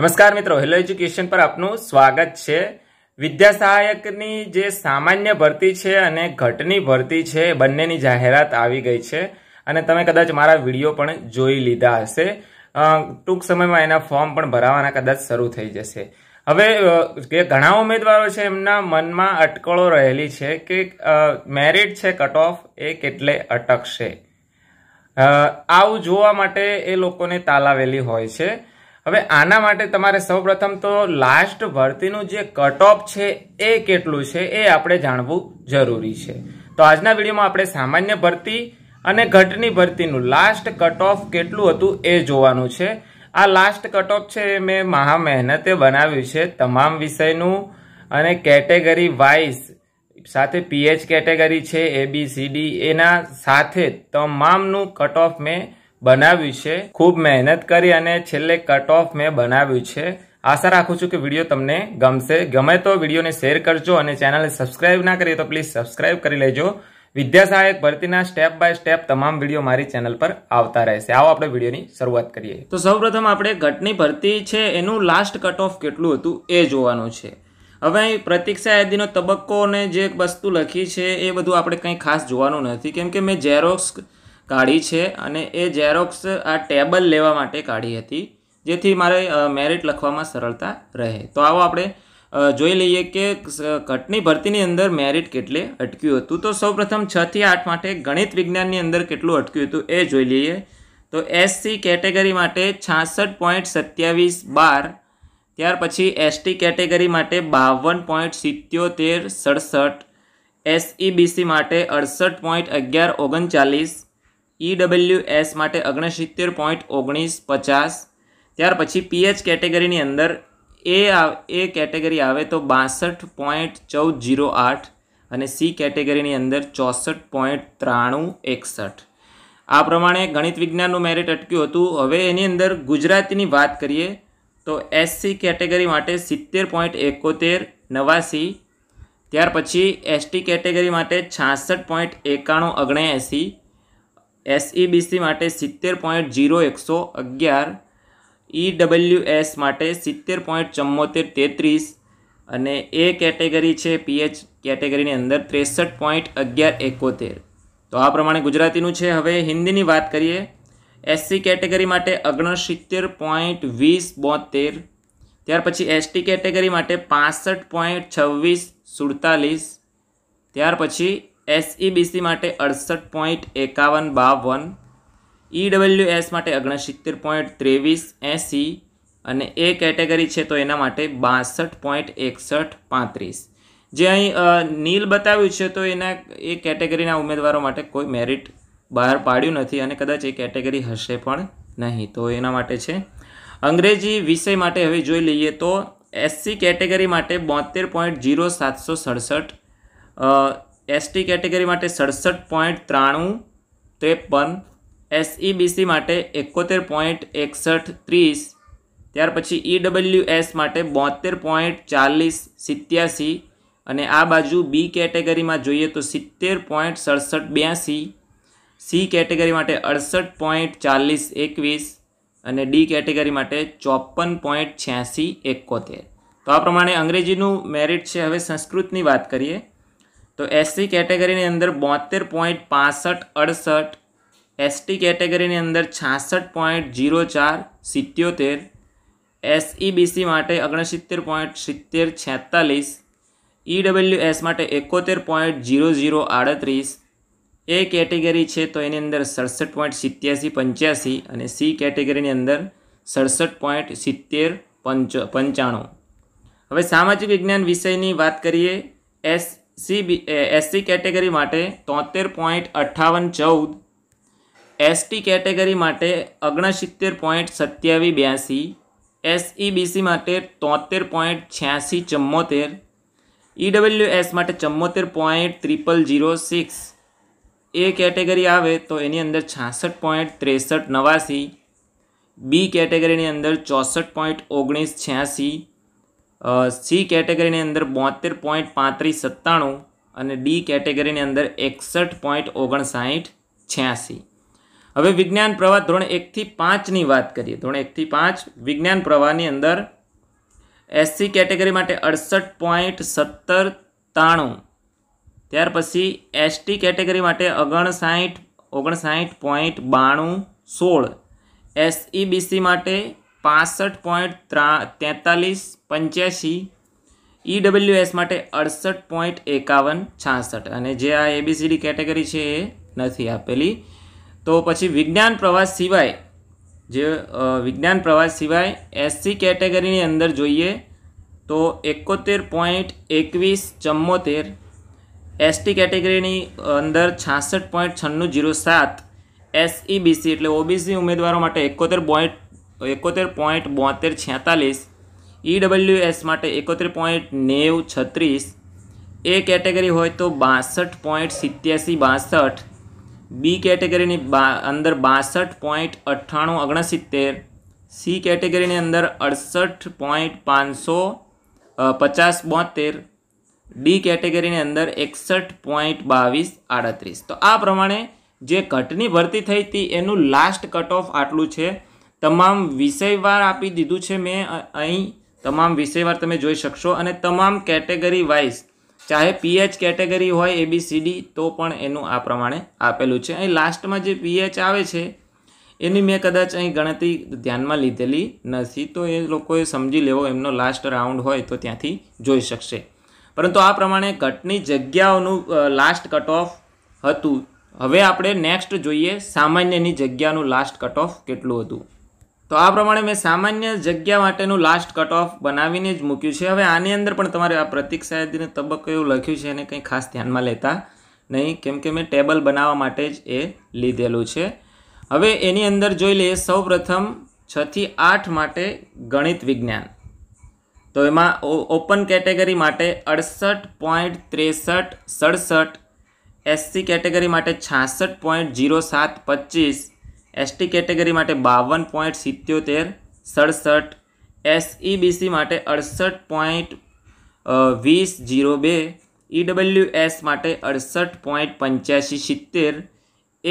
નમસ્કાર મિત્રો hello education પર આપનું સ્વાગત છે વિદ્યા સહાયકની જે સામાન્ય ભરતી છે અને ઘટની ભરતી છે બંનેની જાહેરાત આવી ગઈ છે અને તમે કદાચ મારા વિડીયો પણ જોઈ લીધા હશે ટૂંક સમયમાં એના ફોર્મ પણ ભરાવાના કદાચ શરૂ થઈ જશે હવે જે ઘણા ઉમેદવારો છે એમના મનમાં અટકળો રહેલી છે કે મેરિટ છે કટ ઓફ એ કેટલે અટકશે આવું જોવા માટે એ લોકોને તાલાવેલી હોય છે હવે આના માટે તમારે સૌપ્રથમ તો લાસ્ટ ભરતીનું જે કટ છે એ કેટલું છે એ આપણે જાણવું જરૂરી છે તો આજના વિડીયોમાં આપણે સામાન્ય ભરતી અને ઘટની ભરતીનું લાસ્ટ કટ ઓફ કેટલું હતું એ જોવાનું છે આ લાસ્ટ કટ છે એ મેં મહા મહેનતે બનાવ્યું છે તમામ વિષયનું અને કેટેગરી વાઇઝ સાથે પીએચ કેટેગરી છે એ બી સી ડી એના સાથે તમામનું કટઓફ મેં બનાવ્યું છે ખૂબ મહેનત કરી અને છેલ્લે કટ ઓફ મેં બનાવ્યું છે આશા રાખું છું કે વિડીયો તમને ગમશે ગમે તો વિડીયોને શેર કરજો અને ચેનલને સબસ્ક્રાઇબ ના કરીએ તો પ્લીઝ સબસ્ક્રાઇબ કરી લેજો વિદ્યા ભરતીના સ્ટેપ બાય સ્ટેપ તમામ વિડીયો મારી ચેનલ પર આવતા રહેશે આવો આપણે વિડીયોની શરૂઆત કરીએ તો સૌપ્રથમ આપણે ઘટની ભરતી છે એનું લાસ્ટ કટ ઓફ કેટલું હતું એ જોવાનું છે હવે પ્રતિક્ષા યાદીનો તબક્કો અને જે વસ્તુ લખી છે એ બધું આપણે કંઈ ખાસ જોવાનું નથી કેમ કે મેં ઝેરોક્સ કાઢી છે અને એ ઝેરોક્સ આ ટેબલ લેવા માટે કાઢી હતી જેથી મારે મેરિટ લખવામાં સરળતા રહે તો આવો આપણે જોઈ લઈએ કે કટની ભરતીની અંદર મેરિટ કેટલે અટક્યું હતું તો સૌપ્રથમ છથી આઠ માટે ગણિત વિજ્ઞાનની અંદર કેટલું અટક્યું હતું એ જોઈ લઈએ તો એસસી કેટેગરી માટે છાસઠ પોઈન્ટ સત્યાવીસ બાર ત્યાર પછી એસટી કેટેગરી માટે બાવન પોઈન્ટ સિત્યોતેર સડસઠ એસઈબીસી e માટે અડસઠ પોઈન્ટ અગિયાર ઓગણચાલીસ ઈડબલ્યુ e એસ માટે ઓગણસિત્તેર પોઈન્ટ ઓગણીસ પચાસ ત્યાર પછી પીએચ કેટેગરીની અંદર એ એ કેટેગરી આવે તો બાસઠ પોઈન્ટ ચૌદ જીરો આઠ અને સી કેટેગરીની અંદર ચોસઠ પોઈન્ટ ત્રાણું એકસઠ આ પ્રમાણે ગણિત વિજ્ઞાનનું મેરિટ અટક્યું હતું હવે એની અંદર ગુજરાતીની વાત કરીએ તો એસસી કેટેગરી માટે સિત્તેર પોઈન્ટ એકોતેર નવાસી ત્યાર પછી એસટી કેટેગરી માટે છાસઠ પોઈન્ટ એકાણું ઓગણએંસી એસઇબીસી e માટે સિત્તેર પોઈન્ટ જીરો એકસો અગિયાર ઈડબલ્યુએસ e માટે સિત્તેર પોઈન્ટ ચુમ્મોતેર તેત્રીસ અને એ કેટેગરી છે પીએચ કેટેગરીની અંદર ત્રેસઠ પોઈન્ટ અગિયાર એકોતેર તો આ પ્રમાણે ગુજરાતીનું છે હવે હિન્દીની વાત કરીએ એસસી કેટેગરી માટે ઓગણસિત્તેર પોઈન્ટ વીસ બોતેર ત્યાર પછી એસટી કેટેગરી માટે પાસઠ પોઈન્ટ છવ્વીસ સુડતાલીસ ત્યાર પછી એસઈબીસી માટે અડસઠ પોઈન્ટ એકાવન બાવન ઈડબલ્યુ એસ માટે ઓગણસિત્તેર પોઈન્ટ ત્રેવીસ એંસી અને એ કેટેગરી છે તો એના માટે બાસઠ પોઈન્ટ એકસઠ પાંત્રીસ જે અહીં નીલ બતાવ્યું છે તો એના એ કેટેગરીના ઉમેદવારો માટે કોઈ મેરિટ બહાર પાડ્યું નથી અને કદાચ એ કેટેગરી હશે પણ નહીં તો એના માટે છે અંગ્રેજી વિષય માટે હવે જોઈ લઈએ તો એસસી કેટેગરી માટે બોતેર પોઈન્ટ જીરો સાતસો સડસઠ એસટી કેટેગરી માટે સડસઠ પોઈન્ટ ત્રાણું ત્રેપન એસઈબીસી માટે એકોતેર પોઈન્ટ એકસઠ ત્રીસ ત્યાર પછી ઈડબલ્યુ એસ માટે બોતેર પોઈન્ટ ચાલીસ સિત્યાસી અને આ બાજુ બી કેટેગરીમાં જોઈએ તો સિત્તેર પોઈન્ટ સડસઠ બ્યાસી સી કેટેગરી માટે અડસઠ પોઈન્ટ ચાલીસ એકવીસ અને ડી કેટેગરી માટે ચોપન પોઈન્ટ છ્યાસી એકોતેર તો આ પ્રમાણે અંગ્રેજીનું મેરિટ છે હવે સંસ્કૃતની વાત કરીએ તો એસસી કેટેગરીની અંદર બોતેર પોઈન્ટ પાસઠ અડસઠ એસટી કેટેગરીની અંદર છાસઠ પોઈન્ટ જીરો ચાર સિત્યોતેર એસઈબીસી e માટે ઓગણસિત્તેર પોઈન્ટ સિત્તેર છેતાલીસ ઈડબલ્યુ e એસ માટે એકોતેર પોઈન્ટ જીરો જીરો આડત્રીસ એ કેટેગરી છે તો એની અંદર સડસઠ પોઈન્ટ સિત્યાસી પંચ્યાસી અને સી કેટેગરીની અંદર સડસઠ પોઈન્ટ સિત્તેર પંચ પંચાણું હવે સામાજિક વિજ્ઞાન વિષયની વાત કરીએ એસ સીબી એસસી કેટેગરી માટે તોતેર પોઈન્ટ અઠ્ઠાવન ચૌદ એસટી કેટેગરી માટે ઓગણસિત્તેર પોઈન્ટ સત્યાવીસ બ્યાસી એસઈબીસી માટે તોતેર પોઈન્ટ છ્યાસી ચુમ્મોતેર ઈડબલ્યુએસ માટે ચુમ્મોતેર point triple zero six A category આવે તો એની અંદર છાસઠ પોઈન્ટ ત્રેસઠ નવાસી બી કેટેગરીની અંદર ચોસઠ પોઈન્ટ ઓગણીસ છ્યાસી સી કેટેગરીની અંદર બોતેર પોઈન્ટ પાંત્રીસ સત્તાણું અને ડી કેટેગરીની અંદર એકસઠ પોઈન્ટ ઓગણસાઠ છ્યાસી હવે વિજ્ઞાન પ્રવાહ ધોરણ એકથી પાંચની વાત કરીએ ધોરણ એકથી પાંચ વિજ્ઞાન પ્રવાહની અંદર એસસી કેટેગરી માટે અડસઠ પોઈન્ટ સત્તર તાણું ત્યાર પછી એસટી કેટેગરી માટે ઓગણસાઠ ઓગણસાઠ પોઈન્ટ બાણું સોળ એસઈબીસી માટે પાસઠ પોઈન્ટ ત્રા તેતાલીસ પંચ્યાસી એસ e માટે અડસઠ પોઈન્ટ એકાવન છાસઠ અને જે આ એબીસીડી કેટેગરી છે એ નથી આપેલી તો પછી વિજ્ઞાન પ્રવાસ સિવાય જે વિજ્ઞાન પ્રવાસ સિવાય એસસી કેટેગરીની અંદર જોઈએ તો એકોતેર પોઈન્ટ એકવીસ ચમ્મોતેર એસટી કેટેગરીની અંદર છાસઠ પોઈન્ટ છન્નું જીરો સાત એસઈબીસી e એટલે ઓબીસી ઉમેદવારો માટે એકોતેર પોઈન્ટ એકોતેર પોઈન્ટ બોતેર છેતાલીસ ઈડબલ્યુ e એસ માટે એકોતેર પોઈન્ટ નેવ છત્રીસ એ કેટેગરી હોય તો બાસઠ પોઈન્ટ સિત્યાસી બાસઠ બી કેટેગરીની બા અંદર બાસઠ પોઈન્ટ અઠ્ઠાણું ઓગણસિત્તેર સી કેટેગરીની અંદર અડસઠ પોઈન્ટ પાંચસો પચાસ બોતેર ડી કેટેગરીની અંદર એકસઠ પોઈન્ટ બાવીસ આડત્રીસ તો આ પ્રમાણે જે કટની ભરતી થઈ હતી એનું લાસ્ટ કટ ઓફ આટલું છે તમામ વિષયવાર આપી દીધું છે મેં અહીં તમામ વિષયવાર તમે જોઈ શકશો અને તમામ કેટેગરી વાઇઝ ચાહે પીએચ કેટેગરી હોય એબીસીડી તો પણ એનું આ પ્રમાણે આપેલું છે અહીં લાસ્ટમાં જે પીએચ આવે છે એની મેં કદાચ અહીં ગણતરી ધ્યાનમાં લીધેલી નથી તો એ લોકોએ સમજી લેવો એમનો લાસ્ટ રાઉન્ડ હોય તો ત્યાંથી જોઈ શકશે પરંતુ આ પ્રમાણે કટની જગ્યાઓનું લાસ્ટ કટ ઓફ હતું હવે આપણે નેક્સ્ટ જોઈએ સામાન્યની જગ્યાનું લાસ્ટ કટ ઓફ કેટલું હતું તો આ પ્રમાણે મેં સામાન્ય જગ્યા માટેનું લાસ્ટ કટ ઓફ બનાવીને જ મૂક્યું છે હવે આની અંદર પણ તમારે આ પ્રતિક્ષાયદીને તબક્કો એવું લખ્યું છે એને કંઈ ખાસ ધ્યાનમાં લેતા નહીં કેમ કે મેં ટેબલ બનાવવા માટે જ એ લીધેલું છે હવે એની અંદર જોઈ લઈએ સૌ પ્રથમ છથી આઠ માટે ગણિત વિજ્ઞાન તો એમાં ઓપન કેટેગરી માટે અડસઠ પોઈન્ટ ત્રેસઠ સડસઠ એસસી કેટેગરી માટે છાસઠ પોઈન્ટ જીરો સાત પચીસ એસટી કેટેગરી માટે બાવન પોઈન્ટ સિત્યોતેર સડસઠ એસઈબીસી માટે અડસઠ પોઈન્ટ વીસ જીરો બે એસ માટે અડસઠ પોઈન્ટ પંચ્યાસી સિત્તેર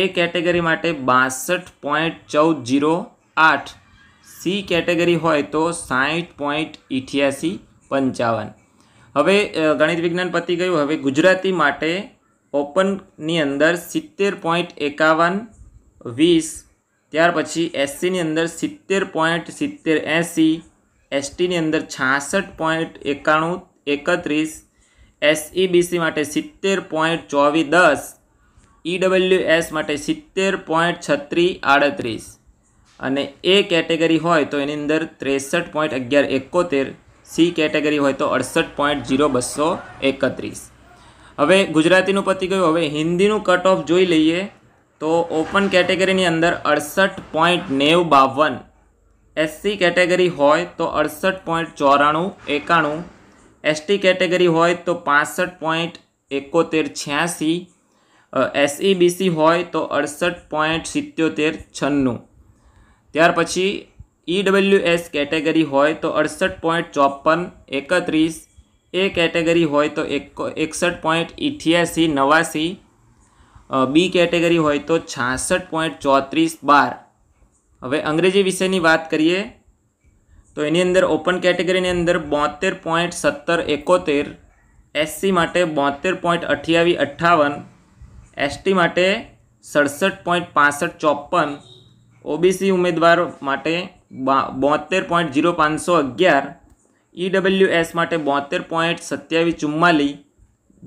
એ કેટેગરી માટે બાસઠ પોઈન્ટ ચૌદ જીરો આઠ સી કેટેગરી હોય તો સાઠ પોઈન્ટ ઇઠ્યાસી પંચાવન હવે ગણિત વિજ્ઞાન પતી ગયું હવે ગુજરાતી માટે ઓપનની અંદર સિત્તેર પોઈન્ટ એકાવન વીસ ત્યાર પછી એસસીની અંદર સિત્તેર પોઈન્ટ સિત્તેર એંસી એસટીની અંદર છાસઠ પોઈન્ટ એકાણું એકત્રીસ એસઈબીસી માટે સિત્તેર પોઈન્ટ ચોવીસ દસ એસ માટે સિત્તેર પોઈન્ટ છત્રીસ આડત્રીસ અને એ કેટેગરી હોય તો એની અંદર ત્રેસઠ પોઈન્ટ અગિયાર એકોતેર સી કેટેગરી હોય તો અડસઠ પોઈન્ટ ઝીરો બસો એકત્રીસ હવે ગુજરાતીનું પતી ગયું હવે હિન્દીનું કટ ઓફ જોઈ લઈએ તો ઓપન કેટેગરીની અંદર અડસઠ પોઈન્ટ નેવ બાવન એસસી કેટેગરી હોય તો અડસઠ પોઈન્ટ ચોરાણું એકાણું એસટી કેટેગરી હોય તો પાસઠ પોઈન્ટ એકોતેર છ્યાસી એસઈબીસી હોય તો અડસઠ પોઈન્ટ સિત્યોતેર છન્નું ત્યાર પછી એસ કેટેગરી હોય તો અડસઠ પોઈન્ટ ચોપન એકત્રીસ એ કેટેગરી હોય તો એકસઠ પોઈન્ટ ઇઠ્યાસી નવાસી બી કેટેગરી હોય તો છાસઠ પોઈન્ટ ચોત્રીસ બાર હવે અંગ્રેજી વિષયની વાત કરીએ તો એની અંદર ઓપન કેટેગરીની અંદર બોતેર પોઈન્ટ સત્તર એકોતેર એસસી માટે બોતેર પોઈન્ટ અઠ્યાવીસ અઠ્ઠાવન એસટી માટે સડસઠ પોઈન્ટ પાસઠ ચોપન ઓબીસી ઉમેદવાર માટે બોતેર પોઈન્ટ જીરો પાંચસો અગિયાર એસ e માટે બોતેર પોઈન્ટ સત્યાવીસ ચુમ્માલીસ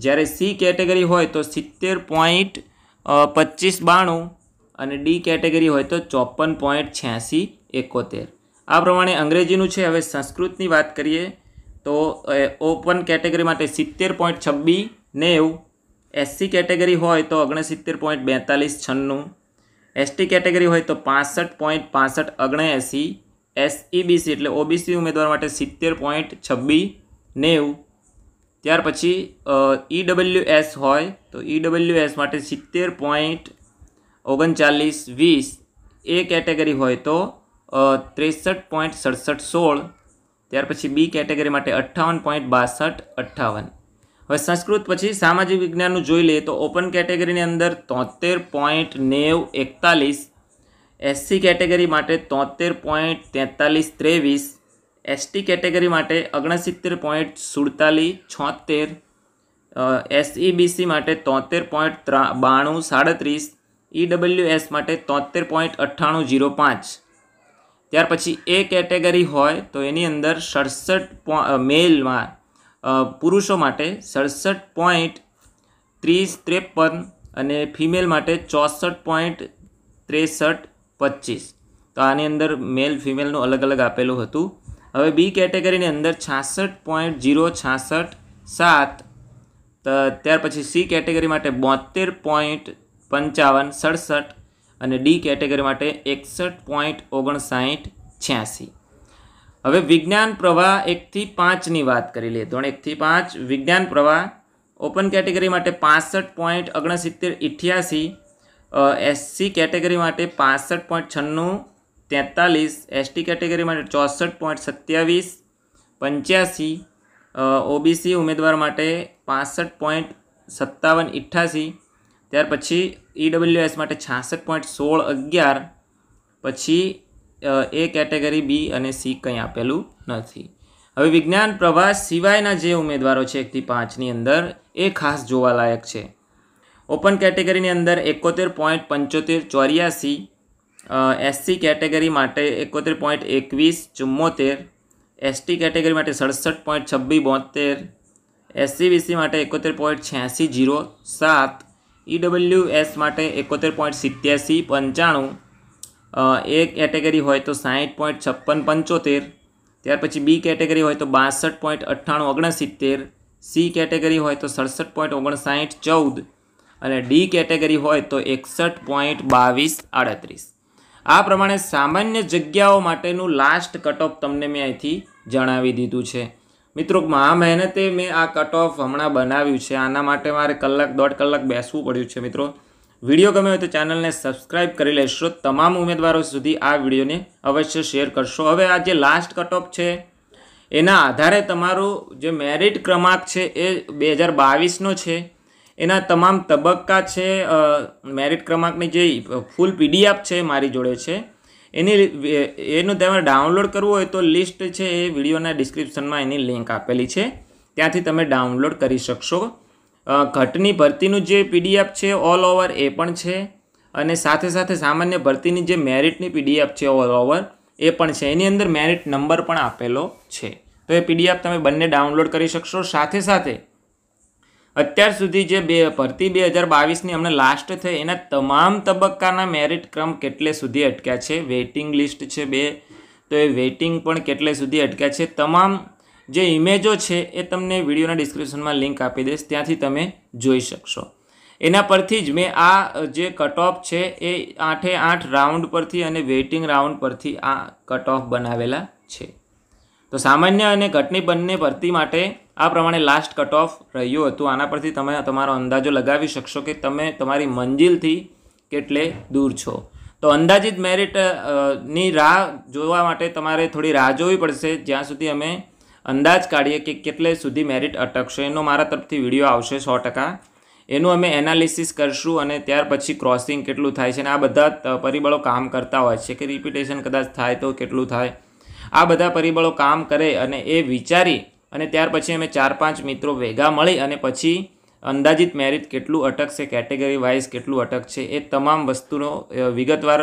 જ્યારે સી કેટેગરી હોય તો સિત્તેર પોઈન્ટ પચીસ બાણું અને ડી કેટેગરી હોય તો ચોપન પોઈન્ટ છ્યાસી એકોતેર આ પ્રમાણે અંગ્રેજીનું છે હવે સંસ્કૃતની વાત કરીએ તો ઓપન કેટેગરી માટે સિત્તેર પોઈન્ટ છબ્બી નેવું એસસી કેટેગરી હોય તો ઓગણસિત્તેર પોઈન્ટ બેતાલીસ છન્નું એસટી કેટેગરી હોય તો પાસઠ પોઈન્ટ પાસઠ ઓગણએંસી એસઈબીસી એટલે ઓબીસી ઉમેદવાર માટે સિત્તેર પોઈન્ટ છબ્બી નેવું ત્યાર પછી ઈડબલ્યુ એસ e હોય તો ઈડબલ્યુ e એસ માટે સિત્તેર પોઈન્ટ ઓગણચાલીસ વીસ એ કેટેગરી હોય તો ત્રેસઠ પોઈન્ટ સડસઠ સોળ ત્યાર પછી બી કેટેગરી માટે અઠ્ઠાવન પોઈન્ટ બાસઠ અઠ્ઠાવન હવે સંસ્કૃત પછી સામાજિક વિજ્ઞાનનું જોઈ લઈએ તો ઓપન કેટેગરીની અંદર તોતેર પોઈન્ટ નેવ એકતાલીસ એસસી કેટેગરી માટે તોતેર પોઈન્ટ તેતાલીસ ત્રેવીસ એસટી કેટેગરી માટે ઓગણસિત્તેર પોઈન્ટ સુડતાલીસ છોતેર એસઈબીસી e માટે તોતેર પોઈન્ટ બાણું સાડત્રીસ એસ e માટે તોતેર પોઈન્ટ અઠ્ઠાણું જીરો પાંચ ત્યાર પછી એ કેટેગરી હોય તો એની અંદર સડસઠ મેલમાં પુરુષો માટે સડસઠ પોઈન્ટ ત્રીસ ત્રેપન અને ફિમેલ માટે ચોસઠ પોઈન્ટ ત્રેસઠ પચીસ તો આની અંદર મેલ ફિમેલનું અલગ અલગ આપેલું હતું હવે બી કેટેગરીની અંદર છાસઠ પોઈન્ટ જીરો છાસઠ સાત ત્યાર પછી સી કેટેગરી માટે બોતેર પોઈન્ટ પંચાવન સડસઠ અને ડી કેટેગરી માટે એકસઠ પોઈન્ટ ઓગણસાઠ છ્યાસી હવે વિજ્ઞાન પ્રવાહ એકથી પાંચની વાત કરી લઈએ ધોરણ એકથી પાંચ વિજ્ઞાન પ્રવાહ ઓપન કેટેગરી માટે પાસઠ પોઈન્ટ ઓગણસિત્તેર ઇઠ્યાસી એસસી કેટેગરી માટે પાસઠ પોઈન્ટ છન્નું તેતાલીસ એસટી કેટેગરી માટે ચોસઠ પોઈન્ટ સત્યાવીસ પંચ્યાસી ઓબીસી ઉમેદવાર માટે પાસઠ પોઈન્ટ સત્તાવન ઇઠ્ઠાસી ત્યાર પછી એસ e માટે છાસઠ પોઈન્ટ સોળ અગિયાર પછી એ કેટેગરી બી અને સી કંઈ આપેલું નથી હવે વિજ્ઞાન પ્રવાસ સિવાયના જે ઉમેદવારો છે એકથી પાંચની અંદર એ ખાસ જોવાલાયક છે ઓપન કેટેગરીની અંદર એકોતેર પોઈન્ટ પંચોતેર ચોર્યાસી એસસી કેટેગરી માટે એકોતેર પોઈન્ટ એકવીસ ચુમ્મોતેર એસટી કેટેગરી માટે સડસઠ પોઈન્ટ છબ્બી બોતેર એસસીબીસી માટે એકોતેર પોઈન્ટ છ્યાસી જીરો સાત ઇડબલ્યુ e એસ માટે એકોતેર પોઈન્ટ સિત્યાસી પંચાણું એ કેટેગરી હોય તો સાહીઠ પોઈન્ટ છપ્પન પંચોતેર ત્યાર પછી બી કેટેગરી હોય તો બાસઠ પોઈન્ટ અઠ્ઠાણું ઓગણસિત્તેર સી કેટેગરી હોય તો સડસઠ પોઈન્ટ ઓગણસાઠ ચૌદ અને ડી કેટેગરી હોય તો એકસઠ પોઈન્ટ બાવીસ આડત્રીસ આ પ્રમાણે સામાન્ય જગ્યાઓ માટેનું લાસ્ટ કટઓફ તમને મેં અહીંથી જણાવી દીધું છે મિત્રો મહા મહેનતે મેં આ કટઓફ હમણાં બનાવ્યું છે આના માટે મારે કલાક દોઢ કલાક બેસવું પડ્યું છે મિત્રો વિડીયો ગમે હોય તો ચેનલને સબસ્ક્રાઇબ કરી લેશો તમામ ઉમેદવારો સુધી આ વિડીયોને અવશ્ય શેર કરશો હવે આ જે લાસ્ટ કટઓફ છે એના આધારે તમારું જે મેરિટ ક્રમાંક છે એ બે હજાર બાવીસનો છે એના તમામ તબક્કા છે મેરિટ ક્રમાંકની જે ફૂલ પીડીએફ છે મારી જોડે છે એની એનું તમારે ડાઉનલોડ કરવું હોય તો લિસ્ટ છે એ વિડીયોના ડિસ્ક્રિપ્શનમાં એની લિંક આપેલી છે ત્યાંથી તમે ડાઉનલોડ કરી શકશો ઘટની ભરતીનું જે પીડીએફ છે ઓલ ઓવર એ પણ છે અને સાથે સાથે સામાન્ય ભરતીની જે મેરિટની પીડીએફ છે ઓલ ઓવર એ પણ છે એની અંદર મેરિટ નંબર પણ આપેલો છે તો એ પીડીએફ તમે બંને ડાઉનલોડ કરી શકશો સાથે સાથે અત્યાર સુધી જે બે ભરતી બે હજાર બાવીસની અમને લાસ્ટ થઈ એના તમામ તબક્કાના મેરિટ ક્રમ કેટલે સુધી અટક્યા છે વેઇટિંગ લિસ્ટ છે બે તો એ વેઇટિંગ પણ કેટલે સુધી અટક્યા છે તમામ જે ઇમેજો છે એ તમને વિડીયોના ડિસ્ક્રિપ્શનમાં લિંક આપી દઈશ ત્યાંથી તમે જોઈ શકશો એના પરથી જ મેં આ જે કટઓફ છે એ આઠે આઠ રાઉન્ડ પરથી અને વેઇટિંગ રાઉન્ડ પરથી આ કટઓફ બનાવેલા છે તો સામાન્ય અને ઘટની બંને ભરતી માટે આ પ્રમાણે લાસ્ટ કટ ઓફ રહ્યું હતું આના પરથી તમે તમારો અંદાજો લગાવી શકશો કે તમે તમારી મંજિલથી કેટલે દૂર છો તો અંદાજિત મેરિટની રાહ જોવા માટે તમારે થોડી રાહ જોવી પડશે જ્યાં સુધી અમે અંદાજ કાઢીએ કે કેટલે સુધી મેરિટ અટકશે એનો મારા તરફથી વિડીયો આવશે સો ટકા એનું અમે એનાલિસિસ કરશું અને ત્યાર પછી ક્રોસિંગ કેટલું થાય છે અને આ બધા પરિબળો કામ કરતા હોય છે કે રિપીટેશન કદાચ થાય તો કેટલું થાય આ બધા પરિબળો કામ કરે અને એ વિચારી અને ત્યાર પછી અમે ચાર પાંચ મિત્રો ભેગા મળી અને પછી અંદાજિત મેરિટ કેટલું અટકશે કેટેગરી વાઇઝ કેટલું અટકશે એ તમામ વસ્તુનો વિગતવાર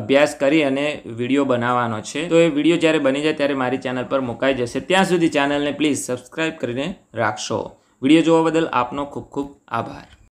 અભ્યાસ કરી અને વિડીયો બનાવવાનો છે તો એ વિડીયો જ્યારે બની જાય ત્યારે મારી ચેનલ પર મુકાઈ જશે ત્યાં સુધી ચેનલને પ્લીઝ સબસ્ક્રાઈબ કરીને રાખશો વિડીયો જોવા બદલ આપનો ખૂબ ખૂબ આભાર